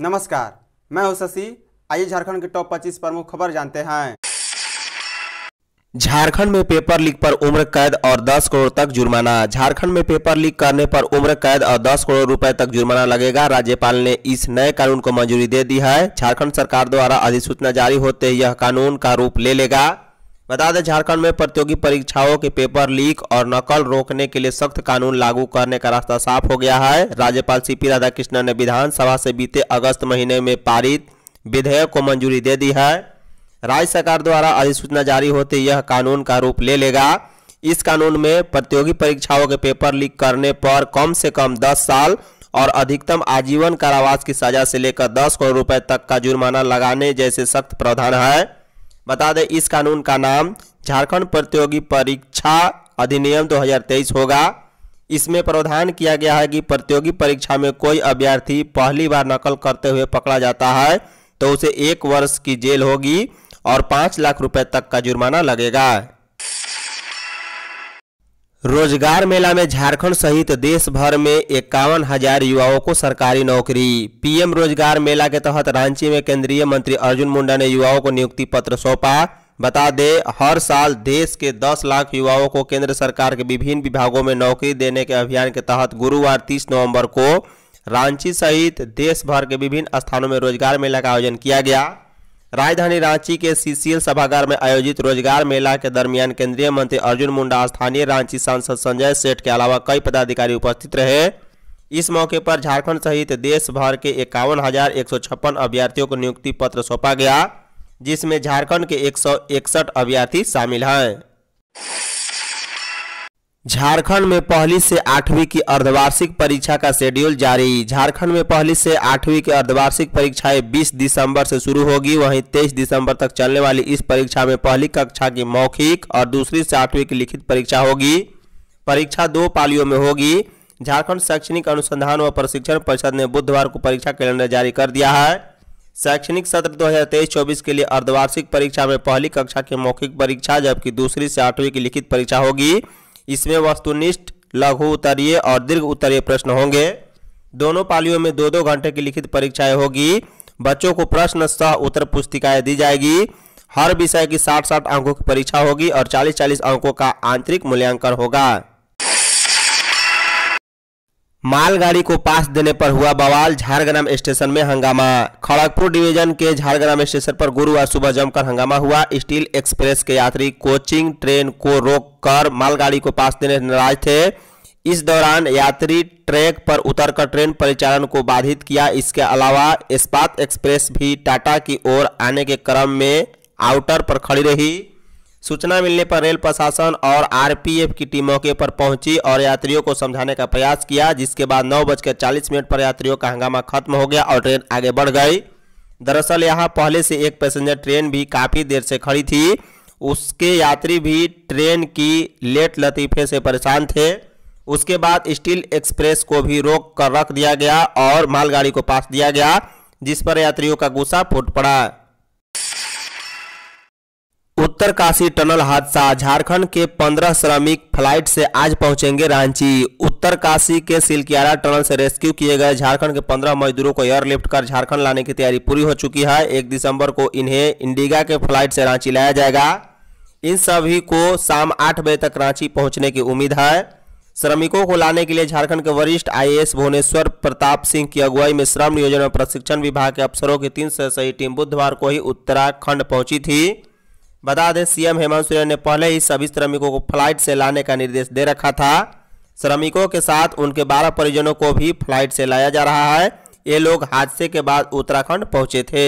नमस्कार मैं हूं शशि आइए झारखंड के टॉप 25 प्रमुख खबर जानते हैं झारखंड में पेपर लीक पर उम्र कैद और 10 करोड़ तक जुर्माना झारखंड में पेपर लीक करने पर उम्र कैद और 10 करोड़ रुपए तक जुर्माना लगेगा राज्यपाल ने इस नए कानून को मंजूरी दे दी है झारखंड सरकार द्वारा अधिसूचना जारी होते यह कानून का रूप ले लेगा बता दें झारखंड में प्रतियोगी परीक्षाओं के पेपर लीक और नकल रोकने के लिए सख्त कानून लागू करने का रास्ता साफ हो गया है राज्यपाल सीपी राधाकृष्णन ने विधानसभा से बीते अगस्त महीने में पारित विधेयक को मंजूरी दे दी है राज्य सरकार द्वारा अधिसूचना जारी होते यह कानून का रूप ले लेगा इस कानून में प्रतियोगी परीक्षाओं के पेपर लीक करने पर कम से कम दस साल और अधिकतम आजीवन कारावास की सजा से लेकर दस करोड़ रुपए तक का जुर्माना लगाने जैसे सख्त प्रावधान है बता दें इस कानून का नाम झारखंड प्रतियोगी परीक्षा अधिनियम 2023 होगा इसमें प्रावधान किया गया है कि प्रतियोगी परीक्षा में कोई अभ्यर्थी पहली बार नकल करते हुए पकड़ा जाता है तो उसे एक वर्ष की जेल होगी और पाँच लाख रुपये तक का जुर्माना लगेगा रोजगार मेला में झारखंड सहित देश भर में इक्यावन हजार युवाओं को सरकारी नौकरी पीएम रोजगार मेला के तहत रांची में केंद्रीय मंत्री अर्जुन मुंडा ने युवाओं को नियुक्ति पत्र सौंपा बता दें हर साल देश के 10 लाख युवाओं को केंद्र सरकार के विभिन्न विभागों में नौकरी देने के अभियान के तहत गुरुवार 30 नवंबर को रांची सहित देश भर के विभिन्न स्थानों में रोजगार मेला का आयोजन किया गया राजधानी रांची के सीसीएल सभागार में आयोजित रोजगार मेला के दरमियान केंद्रीय मंत्री अर्जुन मुंडा स्थानीय रांची सांसद संजय सेठ के अलावा कई पदाधिकारी उपस्थित रहे इस मौके पर झारखंड सहित देश भर के इक्यावन हजार एक सौ छप्पन अभ्यर्थियों को नियुक्ति पत्र सौंपा गया जिसमें झारखंड के एक सौ इकसठ अभ्यर्थी शामिल हैं झारखंड में पहली से आठवीं की अर्धवार्षिक परीक्षा का शेड्यूल जारी झारखंड में पहली से आठवीं की अर्धवार्षिक परीक्षाएं 20 दिसंबर से शुरू होगी वहीं 23 दिसंबर तक चलने वाली इस परीक्षा में पहली कक्षा की मौखिक और दूसरी से आठवीं की लिखित परीक्षा होगी परीक्षा दो पालियों में होगी झारखंड शैक्षणिक अनुसंधान व प्रशिक्षण परिषद ने बुधवार को परीक्षा कैलेंडर जारी कर दिया है शैक्षणिक सत्र 2023-24 के लिए अर्धवार्षिक परीक्षा में पहली कक्षा की मौखिक परीक्षा जबकि दूसरी से आठवीं की लिखित परीक्षा होगी इसमें वस्तुनिष्ठ लघु उत्तरीय और दीर्घ उत्तरीय प्रश्न होंगे दोनों पालियों में दो दो घंटे की लिखित परीक्षाएं होगी बच्चों को प्रश्न सह उत्तर पुस्तिकाएं दी जाएगी हर विषय की साठ साठ अंकों की परीक्षा होगी और चालीस चालीस अंकों का आंतरिक मूल्यांकन होगा मालगाड़ी को पास देने पर हुआ बवाल झारग्राम स्टेशन में हंगामा खड़गपुर डिवीजन के झारग्राम स्टेशन पर गुरुवार सुबह जमकर हंगामा हुआ स्टील एक्सप्रेस के यात्री कोचिंग ट्रेन को रोककर मालगाड़ी को पास देने नाराज थे इस दौरान यात्री ट्रैक पर उतरकर ट्रेन परिचालन को बाधित किया इसके अलावा इस्पात एक्सप्रेस भी टाटा की ओर आने के क्रम में आउटर पर खड़ी रही सूचना मिलने पर रेल प्रशासन और आरपीएफ की टीम मौके पर पहुंची और यात्रियों को समझाने का प्रयास किया जिसके बाद नौ बजकर चालीस मिनट पर यात्रियों का हंगामा खत्म हो गया और ट्रेन आगे बढ़ गई दरअसल यहाँ पहले से एक पैसेंजर ट्रेन भी काफ़ी देर से खड़ी थी उसके यात्री भी ट्रेन की लेट लतीफे से परेशान थे उसके बाद स्टील एक्सप्रेस को भी रोक कर रख दिया गया और मालगाड़ी को पास दिया गया जिस पर यात्रियों का गुस्सा फूट पड़ा उत्तरकाशी टनल हादसा झारखंड के पंद्रह श्रमिक फ्लाइट से आज पहुंचेंगे रांची उत्तरकाशी के सिलकियारा टनल से रेस्क्यू किए गए झारखंड के पंद्रह मजदूरों को एयरलिफ्ट कर झारखंड लाने की तैयारी पूरी हो चुकी है एक दिसंबर को इन्हें इंडिगा के फ्लाइट से रांची लाया जाएगा इन सभी को शाम आठ बजे तक रांची पहुंचने की उम्मीद है श्रमिकों को लाने के लिए झारखंड के वरिष्ठ आईएएस भुवनेश्वर प्रताप सिंह की अगुवाई में श्रम नियोजन और प्रशिक्षण विभाग के अफसरों की तीन सदस्यीय टीम बुधवार को ही उत्तराखंड पहुंची थी बता दें सीएम हेमंत सोरेन ने पहले ही सभी श्रमिकों को फ्लाइट से लाने का निर्देश दे रखा था श्रमिकों के साथ उनके बारह परिजनों को भी फ्लाइट से लाया जा रहा है ये लोग हादसे के बाद उत्तराखंड पहुंचे थे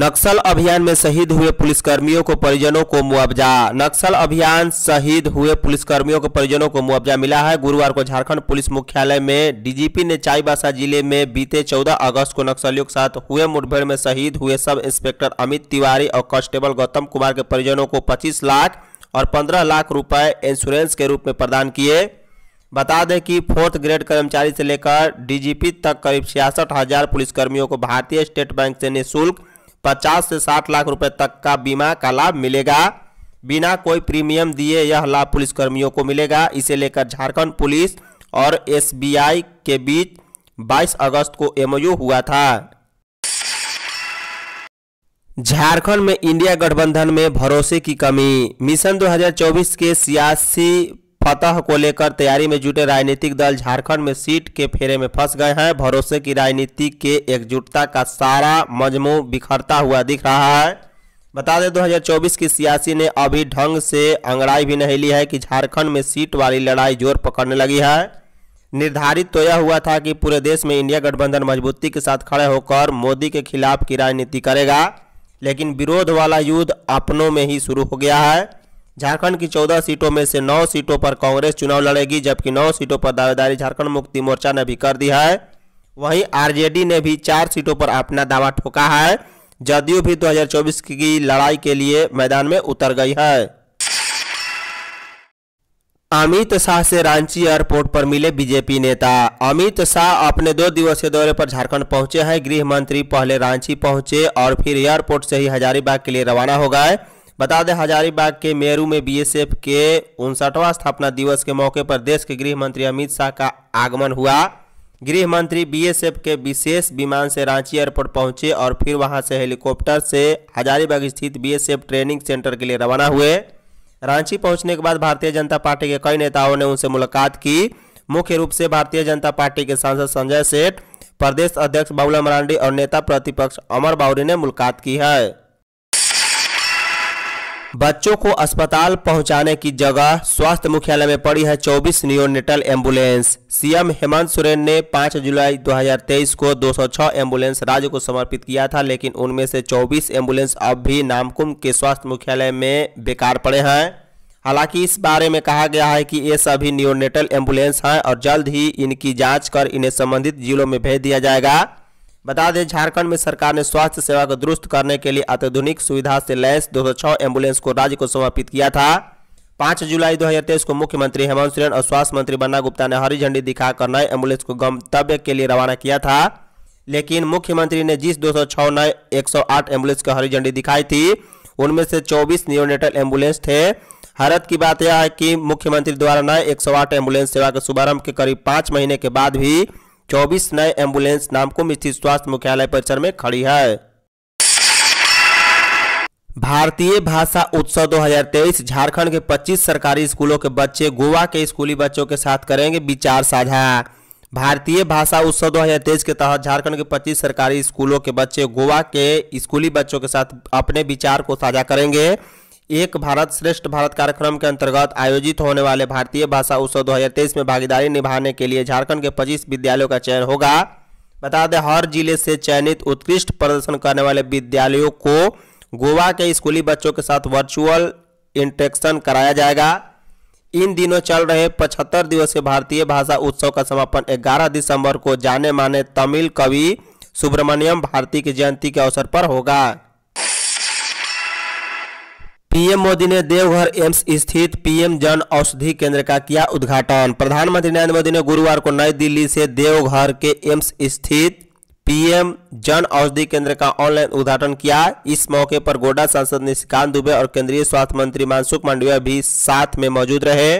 नक्सल अभियान में शहीद हुए पुलिसकर्मियों को परिजनों को मुआवजा नक्सल अभियान शहीद हुए पुलिसकर्मियों को परिजनों को मुआवजा मिला है गुरुवार को झारखंड पुलिस मुख्यालय में डीजीपी ने चाईबासा जिले में बीते 14 अगस्त को नक्सलियों के साथ हुए मुठभेड़ में शहीद हुए सब इंस्पेक्टर अमित तिवारी और कांस्टेबल गौतम कुमार के परिजनों को पच्चीस लाख और पंद्रह लाख रुपए इंश्योरेंस के रूप में प्रदान किए बता दें कि फोर्थ ग्रेड कर्मचारी से लेकर डीजीपी तक करीब छियासठ हजार पुलिसकर्मियों को भारतीय स्टेट बैंक से निःशुल्क 50 से 60 लाख रुपए तक का बीमा का लाभ मिलेगा बिना कोई प्रीमियम दिए यह लाभ पुलिसकर्मियों को मिलेगा इसे लेकर झारखंड पुलिस और एसबीआई के बीच 22 अगस्त को एमओयू हुआ था झारखंड में इंडिया गठबंधन में भरोसे की कमी मिशन 2024 के सियासी फतह को लेकर तैयारी में जुटे राजनीतिक दल झारखंड में सीट के फेरे में फंस गए हैं भरोसे की राजनीति के एकजुटता का सारा मजमू बिखरता हुआ दिख रहा है बता दें 2024 की सियासी ने अभी ढंग से अंगड़ाई भी नहीं ली है कि झारखंड में सीट वाली लड़ाई जोर पकड़ने लगी है निर्धारित तो यह हुआ था कि पूरे देश में इंडिया गठबंधन मजबूती के साथ खड़े होकर मोदी के खिलाफ की राजनीति करेगा लेकिन विरोध वाला युद्ध अपनों में ही शुरू हो गया है झारखंड की चौदह सीटों में से नौ सीटों पर कांग्रेस चुनाव लड़ेगी जबकि नौ सीटों पर दावेदारी झारखंड मुक्ति मोर्चा ने भी कर दी है वहीं आरजेडी ने भी चार सीटों पर अपना दावा ठोका है जदयू भी 2024 की लड़ाई के लिए मैदान में उतर गई है अमित शाह से रांची एयरपोर्ट पर मिले बीजेपी नेता अमित शाह अपने दो दिवसीय दौरे पर झारखंड पहुंचे हैं गृह मंत्री पहले रांची पहुंचे और फिर एयरपोर्ट से ही हजारीबाग के लिए रवाना हो गए बता दें हजारीबाग के मेरू में बीएसएफ के उनसठवां स्थापना दिवस के मौके पर देश के गृह मंत्री अमित शाह का आगमन हुआ गृह मंत्री बीएसएफ के विशेष विमान से रांची एयरपोर्ट पहुंचे और फिर वहां से हेलीकॉप्टर से हजारीबाग स्थित बीएसएफ ट्रेनिंग सेंटर के लिए रवाना हुए रांची पहुंचने के बाद भारतीय जनता पार्टी के कई नेताओं ने उनसे मुलाकात की मुख्य रूप से भारतीय जनता पार्टी के सांसद संजय सेठ प्रदेश अध्यक्ष बाबूलाल मरांडी और नेता प्रतिपक्ष अमर बावरी ने मुलाकात की है बच्चों को अस्पताल पहुंचाने की जगह स्वास्थ्य मुख्यालय में पड़ी है 24 neonatal ambulance CM Hemant Soren ने 5 जुलाई 2023 को 206 एम्बुलेंस राज्य को समर्पित किया था लेकिन उनमें से 24 एम्बुलेंस अब भी नामकुम के स्वास्थ्य मुख्यालय में बेकार पड़े हैं हालांकि इस बारे में कहा गया है कि ये सभी नियोनेटल एम्बुलेंस हैं और जल्द ही इनकी जाँच कर इन्हें संबंधित जिलों में भेज दिया जाएगा बता दें झारखंड में सरकार ने स्वास्थ्य सेवा को दुरुस्त करने के लिए अत्याधुनिक सुविधा से लैस दो एम्बुलेंस को राज्य को समर्पित किया था पाँच जुलाई 2023 को मुख्यमंत्री हेमंत सोरेन और स्वास्थ्य मंत्री बन्ना गुप्ता ने हरी झंडी दिखाकर नए एम्बुलेंस को गंतव्य के लिए रवाना किया था लेकिन मुख्यमंत्री ने जिस 206 नए 108 एम्बुलेंस की हरी झंडी दिखाई थी उनमें से 24 न्योनेटल एम्बुलेंस थे हरत की बात यह है कि मुख्यमंत्री द्वारा नए एक आठ एम्बुलेंस सेवा के शुभारंभ के करीब पाँच महीने के बाद भी चौबीस नए एम्बुलेंस नामकुम स्थित स्वास्थ्य मुख्यालय परिसर में खड़ी है भारतीय भाषा उत्सव 2023 झारखंड के 25 सरकारी स्कूलों के बच्चे गोवा के स्कूली बच्चों के साथ करेंगे विचार साझा भारतीय भाषा उत्सव 2023 के तहत झारखंड के 25 सरकारी स्कूलों के बच्चे गोवा के स्कूली बच्चों के साथ अपने विचार को साझा करेंगे एक भारत श्रेष्ठ भारत कार्यक्रम के अंतर्गत आयोजित होने वाले भारतीय भाषा उत्सव 2023 में भागीदारी निभाने के लिए झारखंड के 25 विद्यालयों का चयन होगा बता दें हर जिले से चयनित उत्कृष्ट प्रदर्शन करने वाले विद्यालयों को गोवा के स्कूली बच्चों के साथ वर्चुअल इंट्रेक्शन कराया जाएगा इन दिनों चल रहे पचहत्तर दिवसीय भारतीय भाषा उत्सव का समापन ग्यारह दिसंबर को जाने माने तमिल कवि सुब्रमण्यम भारती की जयंती के अवसर पर होगा पीएम मोदी ने देवघर एम्स स्थित पीएम जन औषधि केंद्र का किया उद्घाटन प्रधानमंत्री नरेंद्र मोदी ने गुरुवार को नई दिल्ली से देवघर के एम्स स्थित पीएम जन औषधि केंद्र का ऑनलाइन उद्घाटन किया इस मौके पर गोड्डा सांसद निशिकांत दुबे और केंद्रीय स्वास्थ्य मंत्री मानसुख मांडविया भी साथ में मौजूद रहे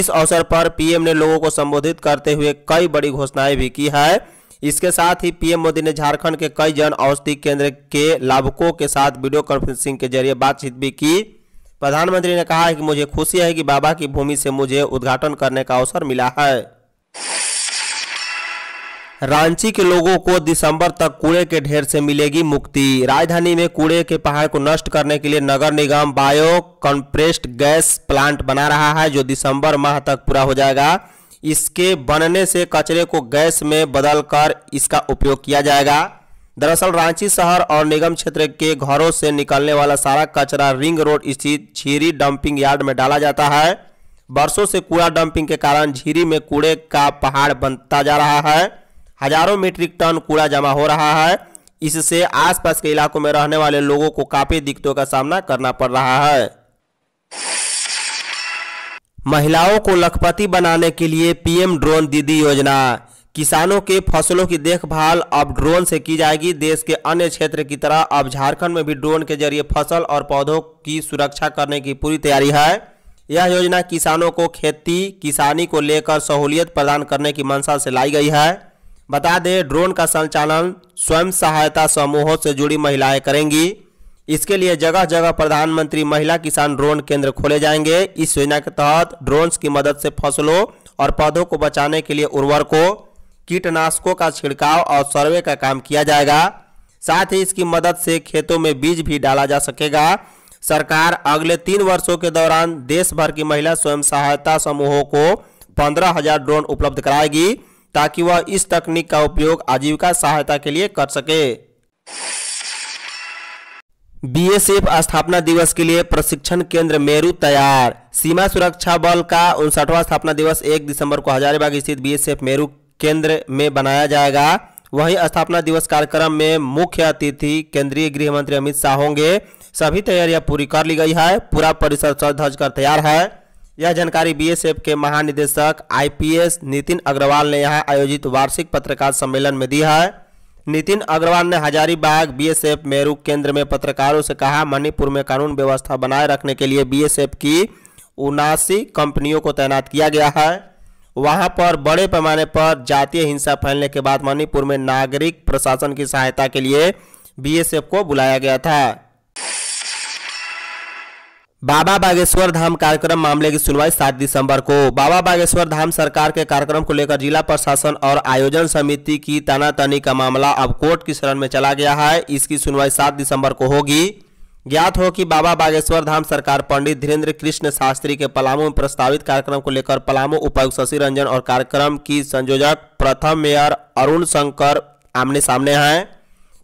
इस अवसर पर पीएम ने लोगों को संबोधित करते हुए कई बड़ी घोषणाएं भी की है इसके साथ ही पीएम मोदी ने झारखंड के कई जन औषधि केंद्र के लाभुकों के साथ वीडियो कॉन्फ्रेंसिंग के जरिए बातचीत भी की प्रधानमंत्री ने कहा है कि मुझे खुशी है कि बाबा की भूमि से मुझे उद्घाटन करने का अवसर मिला है रांची के लोगों को दिसंबर तक कूड़े के ढेर से मिलेगी मुक्ति राजधानी में कूड़े के पहाड़ को नष्ट करने के लिए नगर निगम बायो कंप्रेस्ड गैस प्लांट बना रहा है जो दिसंबर माह तक पूरा हो जाएगा इसके बनने से कचरे को गैस में बदलकर इसका उपयोग किया जाएगा दरअसल रांची शहर और निगम क्षेत्र के घरों से निकलने वाला सारा कचरा रिंग रोड स्थित झीरी डंपिंग यार्ड में डाला जाता है बरसों से कूड़ा डंपिंग के कारण झीरी में कूड़े का पहाड़ बनता जा रहा है हजारों मीट्रिक टन कूड़ा जमा हो रहा है इससे आसपास के इलाकों में रहने वाले लोगों को काफ़ी दिक्कतों का सामना करना पड़ रहा है महिलाओं को लखपति बनाने के लिए पीएम ड्रोन दीदी योजना किसानों के फसलों की देखभाल अब ड्रोन से की जाएगी देश के अन्य क्षेत्र की तरह अब झारखंड में भी ड्रोन के जरिए फसल और पौधों की सुरक्षा करने की पूरी तैयारी है यह योजना किसानों को खेती किसानी को लेकर सहूलियत प्रदान करने की मंशा से लाई गई है बता दें ड्रोन का संचालन स्वयं सहायता समूहों से जुड़ी महिलाएं करेंगी इसके लिए जगह जगह प्रधानमंत्री महिला किसान ड्रोन केंद्र खोले जाएंगे इस योजना के तहत ड्रोन्स की मदद से फसलों और पौधों को बचाने के लिए उर्वरकों कीटनाशकों का छिड़काव और सर्वे का काम किया जाएगा साथ ही इसकी मदद से खेतों में बीज भी डाला जा सकेगा सरकार अगले तीन वर्षों के दौरान देश भर की महिला स्वयं सहायता समूहों को पंद्रह हजार ड्रोन उपलब्ध कराएगी ताकि वह इस तकनीक का उपयोग आजीविका सहायता के लिए कर सके बीएसएफ स्थापना दिवस के लिए प्रशिक्षण केंद्र मेरू तैयार सीमा सुरक्षा बल का उनसठवा स्थापना दिवस 1 दिसंबर को हजारीबाग स्थित बीएसएफ मेरू केंद्र में बनाया जाएगा वहीं स्थापना दिवस कार्यक्रम में मुख्य अतिथि केंद्रीय गृह मंत्री अमित शाह होंगे सभी तैयारियां पूरी कर ली गई है पूरा परिसर सज धज कर तैयार है यह जानकारी बीएसएफ के महानिदेशक आईपीएस नितिन अग्रवाल ने यहाँ आयोजित वार्षिक पत्रकार सम्मेलन में दी है नितिन अग्रवाल ने हजारीबाग बीएसएफ मेरू केंद्र में पत्रकारों से कहा मणिपुर में कानून व्यवस्था बनाए रखने के लिए बीएसएफ की उनासी कंपनियों को तैनात किया गया है वहां पर बड़े पैमाने पर जातीय हिंसा फैलने के बाद मणिपुर में नागरिक प्रशासन की सहायता के लिए बीएसएफ को बुलाया गया था बाबा बागेश्वर धाम कार्यक्रम मामले की सुनवाई 7 दिसंबर को बाबा बागेश्वर धाम सरकार के कार्यक्रम को लेकर जिला प्रशासन और आयोजन समिति की तनातनी का मामला अब कोर्ट की शरण में चला गया है इसकी सुनवाई 7 दिसंबर को होगी ज्ञात हो कि बाबा बागेश्वर धाम सरकार पंडित धीरेन्द्र कृष्ण शास्त्री के पलामू में प्रस्तावित कार्यक्रम को लेकर पलामू उपायुक्त शशि रंजन और कार्यक्रम की संयोजक प्रथम मेयर अरुण शंकर आमने सामने हैं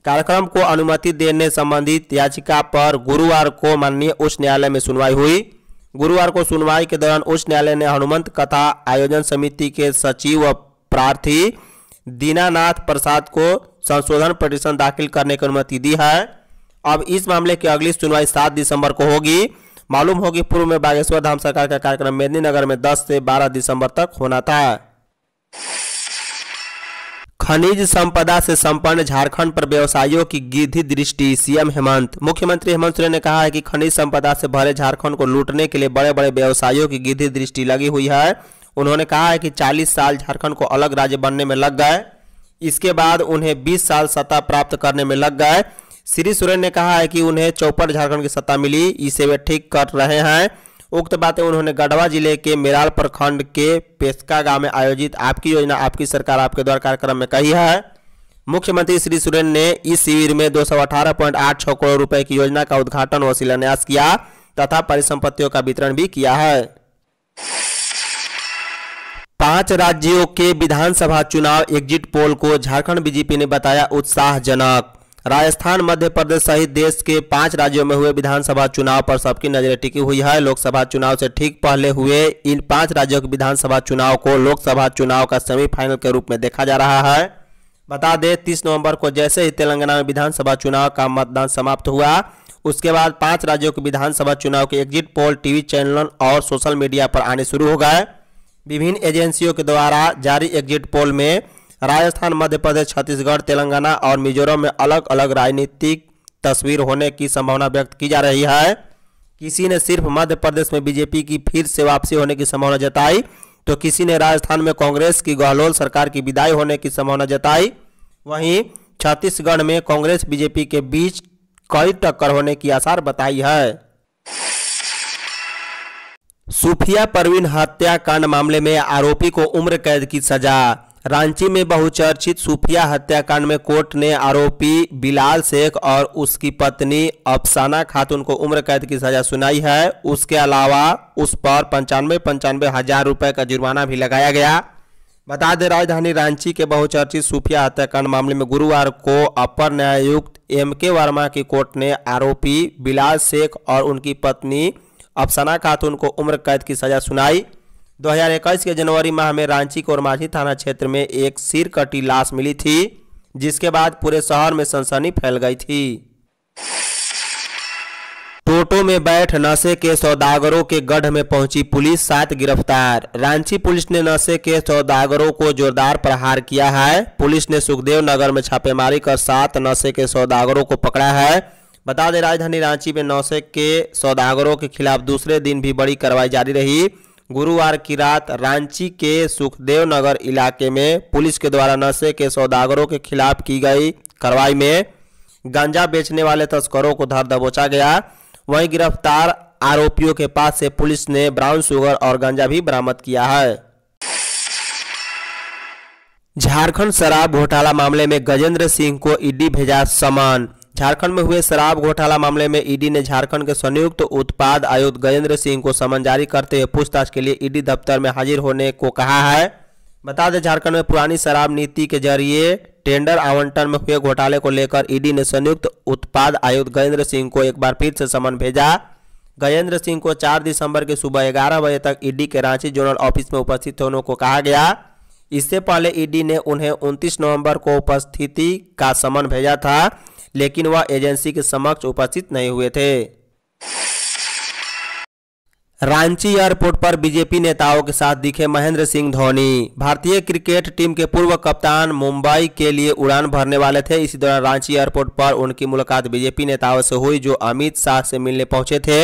कार्यक्रम को अनुमति देने संबंधित याचिका पर गुरुवार को माननीय उच्च न्यायालय में सुनवाई हुई गुरुवार को सुनवाई के दौरान उच्च न्यायालय ने हनुमंत कथा आयोजन समिति के सचिव व प्रार्थी दीनानाथ प्रसाद को संशोधन पटिशन दाखिल करने की अनुमति दी है अब इस मामले की अगली सुनवाई सात दिसंबर को होगी मालूम होगी पूर्व में बागेश्वर धाम सरकार का कार्यक्रम मेदिनीनगर में 10 से 12 दिसंबर तक होना था खनिज संपदा से संपन्न झारखंड पर व्यवसायियों की गिधि दृष्टि सीएम हेमंत मुख्यमंत्री हेमंत सोरेन ने कहा है कि खनिज संपदा से भरे झारखंड को लूटने के लिए बड़े बड़े व्यवसायियों की गिधि दृष्टि लगी हुई है उन्होंने कहा है कि 40 साल झारखंड को अलग राज्य बनने में लग गए इसके बाद उन्हें बीस साल सत्ता प्राप्त करने में लग गए श्री सोरेन ने कहा है कि उन्हें चौपट झारखंड की सत्ता मिली इसे वे ठीक कर रहे हैं उक्त बातें उन्होंने गढ़वा जिले के मेराल प्रखंड के पेस्का गांव में आयोजित आपकी योजना आपकी सरकार आपके द्वार कार्यक्रम में कही है मुख्यमंत्री श्री सुरेन ने इस शिविर में दो करोड़ रुपए की योजना का उद्घाटन और शिलान्यास किया तथा परिसंपत्तियों का वितरण भी किया है पांच राज्यों के विधानसभा चुनाव एग्जिट पोल को झारखंड बीजेपी ने बताया उत्साहजनक राजस्थान मध्य प्रदेश सहित देश के पांच राज्यों में हुए विधानसभा चुनाव पर सबकी नजरें टिकी हुई है लोकसभा चुनाव से ठीक पहले हुए इन पांच राज्यों के विधानसभा चुनाव को लोकसभा चुनाव का सेमीफाइनल के रूप में देखा जा रहा है बता दें तीस नवंबर को जैसे ही तेलंगाना में विधानसभा चुनाव का मतदान समाप्त हुआ उसके बाद पांच राज्यों के विधानसभा चुनाव के एग्जिट पोल टीवी चैनलों और सोशल मीडिया पर आने शुरू हो गए विभिन्न एजेंसियों के द्वारा जारी एग्जिट पोल में राजस्थान मध्य प्रदेश छत्तीसगढ़ तेलंगाना और मिजोरम में अलग अलग राजनीतिक तस्वीर होने की संभावना व्यक्त की जा रही है किसी ने सिर्फ मध्य प्रदेश में बीजेपी की फिर से वापसी होने की संभावना जताई तो किसी ने राजस्थान में कांग्रेस की गहलोल सरकार की विदाई होने की संभावना जताई वहीं छत्तीसगढ़ में कांग्रेस बीजेपी के बीच कई टक्कर होने की आसार बताई है सूफिया परवीन हत्याकांड मामले में आरोपी को उम्र कैद की सजा रांची में बहुचर्चित सूफिया हत्याकांड में कोर्ट ने आरोपी बिलाल शेख और उसकी पत्नी अफसाना खातून को उम्र कैद की सजा सुनाई है उसके अलावा उस पर पंचानवे पंचानवे हजार रुपये का जुर्माना भी लगाया गया बता दें राजधानी रांची के बहुचर्चित सूफिया हत्याकांड मामले में गुरुवार को अपर न्यायुक्त एम के वर्मा की कोर्ट ने आरोपी बिलाल शेख और उनकी पत्नी अफसाना खातून को उम्र कैद की सजा सुनाई 2021 के जनवरी माह में रांची कोरमाझी थाना क्षेत्र में एक सिर कटी लाश मिली थी जिसके बाद पूरे शहर में सनसनी फैल गई थी टोटो में बैठ नशे के सौदागरों के गढ़ में पहुंची पुलिस सात गिरफ्तार रांची पुलिस ने नशे के सौदागरों को जोरदार प्रहार किया है पुलिस ने सुखदेव नगर में छापेमारी कर सात नशे के सौदागरों को पकड़ा है बता दें राजधानी रांची में नशे के सौदागरों के खिलाफ दूसरे दिन भी बड़ी कार्रवाई जारी रही गुरुवार की रात रांची के सुखदेव नगर इलाके में पुलिस के द्वारा नशे के सौदागरों के खिलाफ की गई कार्रवाई में गांजा बेचने वाले तस्करों को धर दबोचा गया वहीं गिरफ्तार आरोपियों के पास से पुलिस ने ब्राउन शुगर और गांजा भी बरामद किया है झारखंड शराब घोटाला मामले में गजेंद्र सिंह को ईडी भेजा समान झारखंड में हुए शराब घोटाला मामले में ईडी ने झारखंड के संयुक्त उत्पाद आयुक्त गजेंद्र सिंह को समन जारी करते हुए पूछताछ के लिए ईडी दफ्तर में हाजिर होने को कहा है बता दें झारखंड में पुरानी शराब नीति के जरिए टेंडर आवंटन में हुए घोटाले को लेकर ईडी ने संयुक्त उत्पाद आयुक्त गजेंद्र सिंह को एक बार फिर से समन भेजा गजेंद्र सिंह को 4 दिसंबर के सुबह ग्यारह बजे तक ईडी के रांची जोनल ऑफिस में उपस्थित होने को कहा गया इससे पहले ईडी ने उन्हें 29 नवंबर को उपस्थिति का समन भेजा था लेकिन वह एजेंसी के समक्ष उपस्थित नहीं हुए थे रांची एयरपोर्ट पर बीजेपी नेताओं के साथ दिखे महेंद्र सिंह धोनी भारतीय क्रिकेट टीम के पूर्व कप्तान मुंबई के लिए उड़ान भरने वाले थे इसी दौरान रांची एयरपोर्ट पर उनकी मुलाकात बीजेपी नेताओं से हुई जो अमित शाह से मिलने पहुंचे थे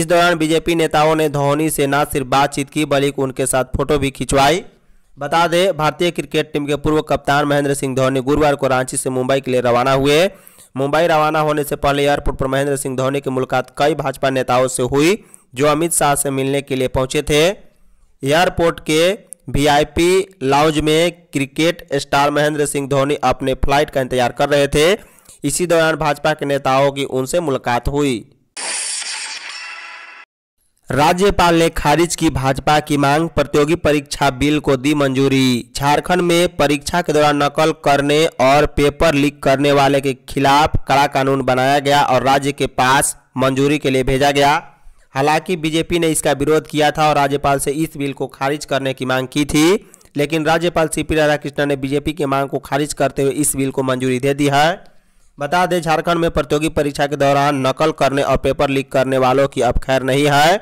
इस दौरान बीजेपी नेताओं ने धोनी से न सिर्फ बातचीत की बल्कि उनके साथ फोटो भी खिंचवाई बता दें भारतीय क्रिकेट टीम के पूर्व कप्तान महेंद्र सिंह धोनी गुरुवार को रांची से मुंबई के लिए रवाना हुए मुंबई रवाना होने से पहले एयरपोर्ट पर महेंद्र सिंह धोनी की मुलाकात कई भाजपा नेताओं से हुई जो अमित शाह से मिलने के लिए पहुंचे थे एयरपोर्ट के वीआईपी लाउंज में क्रिकेट स्टार महेंद्र सिंह धोनी अपने फ्लाइट का इंतजार कर रहे थे इसी दौरान भाजपा के नेताओं की उनसे मुलाकात हुई राज्यपाल ने खारिज की भाजपा की मांग प्रतियोगी परीक्षा बिल को दी मंजूरी झारखंड में परीक्षा के दौरान नकल करने और पेपर लीक करने वाले के खिलाफ कड़ा कानून बनाया गया और राज्य के पास मंजूरी के लिए भेजा गया हालांकि बीजेपी ने इसका विरोध किया था और राज्यपाल से इस बिल को खारिज करने की मांग की थी लेकिन राज्यपाल सी पी राधाकृष्णन ने बीजेपी की मांग को खारिज करते हुए इस बिल को मंजूरी दे दी है बता दें झारखंड में प्रतियोगी परीक्षा के दौरान नकल करने और पेपर लीक करने वालों की अब खैर नहीं है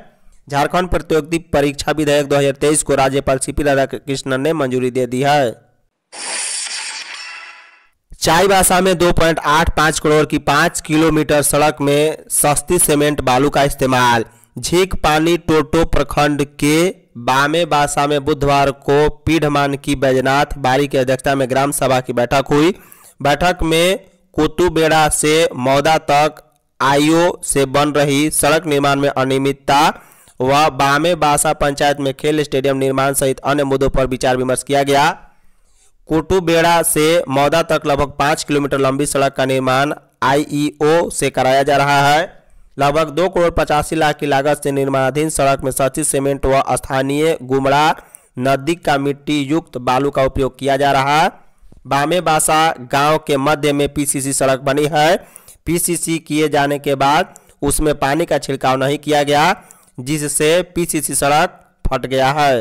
झारखंड प्रतियोगी परीक्षा विधेयक 2023 को राज्यपाल सीपी राधाकृष्णन ने मंजूरी दे दी है चाईबासा में 2.85 करोड़ की 5 किलोमीटर सड़क में सस्ती सीमेंट बालू का इस्तेमाल झीक पानी टोटो प्रखंड के बामे बासा में बुधवार को पीढ़मान की बैजनाथ बारी की अध्यक्षता में ग्राम सभा की बैठक हुई बैठक में कोतुबेड़ा से मौदा तक आईओ से बन रही सड़क निर्माण में अनियमितता व बामे बासा पंचायत में खेल स्टेडियम निर्माण सहित अन्य मुद्दों पर विचार विमर्श किया गया कुटुबेड़ा से मौदा तक लगभग पाँच किलोमीटर लंबी सड़क का निर्माण आईईओ से कराया जा रहा है लगभग दो करोड़ पचासी लाख की लागत से निर्माणाधीन सड़क में सचिव सीमेंट व स्थानीय गुमड़ा नदी का मिट्टी युक्त बालू का उपयोग किया जा रहा बामे बासा गाँव के मध्य में पीसीसी सड़क बनी है पीसीसी किए जाने के बाद उसमें पानी का छिड़काव नहीं किया गया जिससे पीसीसी सड़क फट गया है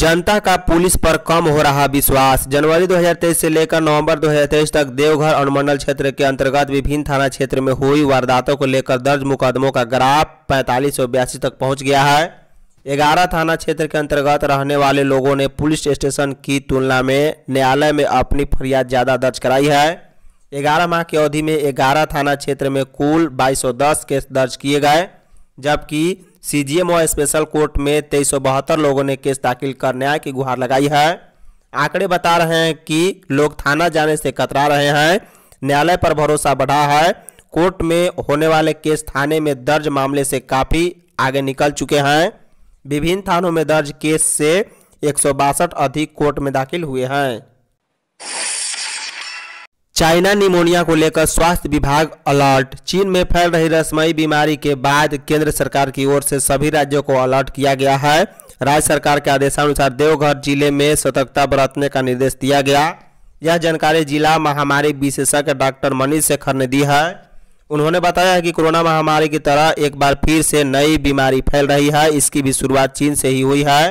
जनता का पुलिस पर कम हो रहा विश्वास जनवरी 2023 से लेकर नवंबर 2023 तक देवघर अनुमंडल क्षेत्र के अंतर्गत विभिन्न थाना क्षेत्र में हुई वारदातों को लेकर दर्ज मुकदमों का ग्राफ पैंतालीस तक पहुंच गया है ग्यारह थाना क्षेत्र के अंतर्गत रहने वाले लोगों ने पुलिस स्टेशन की तुलना में न्यायालय में अपनी फरियाद ज़्यादा दर्ज कराई है ग्यारह माह की अवधि में ग्यारह थाना क्षेत्र में कुल 2210 केस दर्ज किए गए जबकि सीजीएम और स्पेशल कोर्ट में तेईस लोगों ने केस दाखिल कर न्याय की गुहार लगाई है आंकड़े बता रहे हैं कि लोग थाना जाने से कतरा रहे हैं न्यायालय पर भरोसा बढ़ा है कोर्ट में होने वाले केस थाने में दर्ज मामले से काफ़ी आगे निकल चुके हैं विभिन्न थानों में दर्ज केस से एक अधिक कोर्ट में दाखिल हुए हैं चाइना निमोनिया को लेकर स्वास्थ्य विभाग अलर्ट चीन में फैल रही रसमई बीमारी के बाद केंद्र सरकार की ओर से सभी राज्यों को अलर्ट किया गया है राज्य सरकार के आदेशानुसार देवघर जिले में सतर्कता बरतने का निर्देश दिया गया यह जानकारी जिला महामारी विशेषज्ञ डॉक्टर मनीष शेखर ने दी है उन्होंने बताया कि कोरोना महामारी की तरह एक बार फिर से नई बीमारी फैल रही है इसकी भी शुरुआत चीन से ही हुई है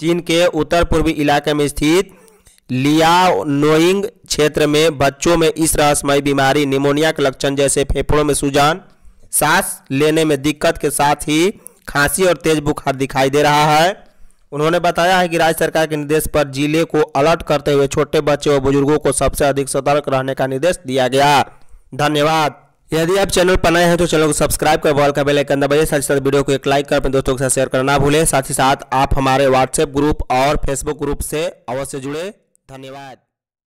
चीन के उत्तर पूर्वी इलाके में स्थित लियानोइंग क्षेत्र में बच्चों में इस रहस्यमय बीमारी निमोनिया के लक्षण जैसे फेफड़ों में सूजन सांस लेने में दिक्कत के साथ ही खांसी और तेज बुखार दिखाई दे रहा है उन्होंने बताया है कि राज्य सरकार के निर्देश पर जिले को अलर्ट करते हुए छोटे बच्चे और बुजुर्गों को सबसे अधिक सतर्क रहने का निर्देश दिया गया धन्यवाद यदि आप चैनल पर नए हैं तो चैनल को सब्सक्राइब कर बॉल का बेल आइकन दबाइए साथ ही साथ वीडियो को एक लाइक कर अपने दोस्तों के साथ शेयर करना भूलें साथ ही साथ आप हमारे व्हाट्सएप ग्रुप और फेसबुक ग्रुप से अवश्य जुड़े धन्यवाद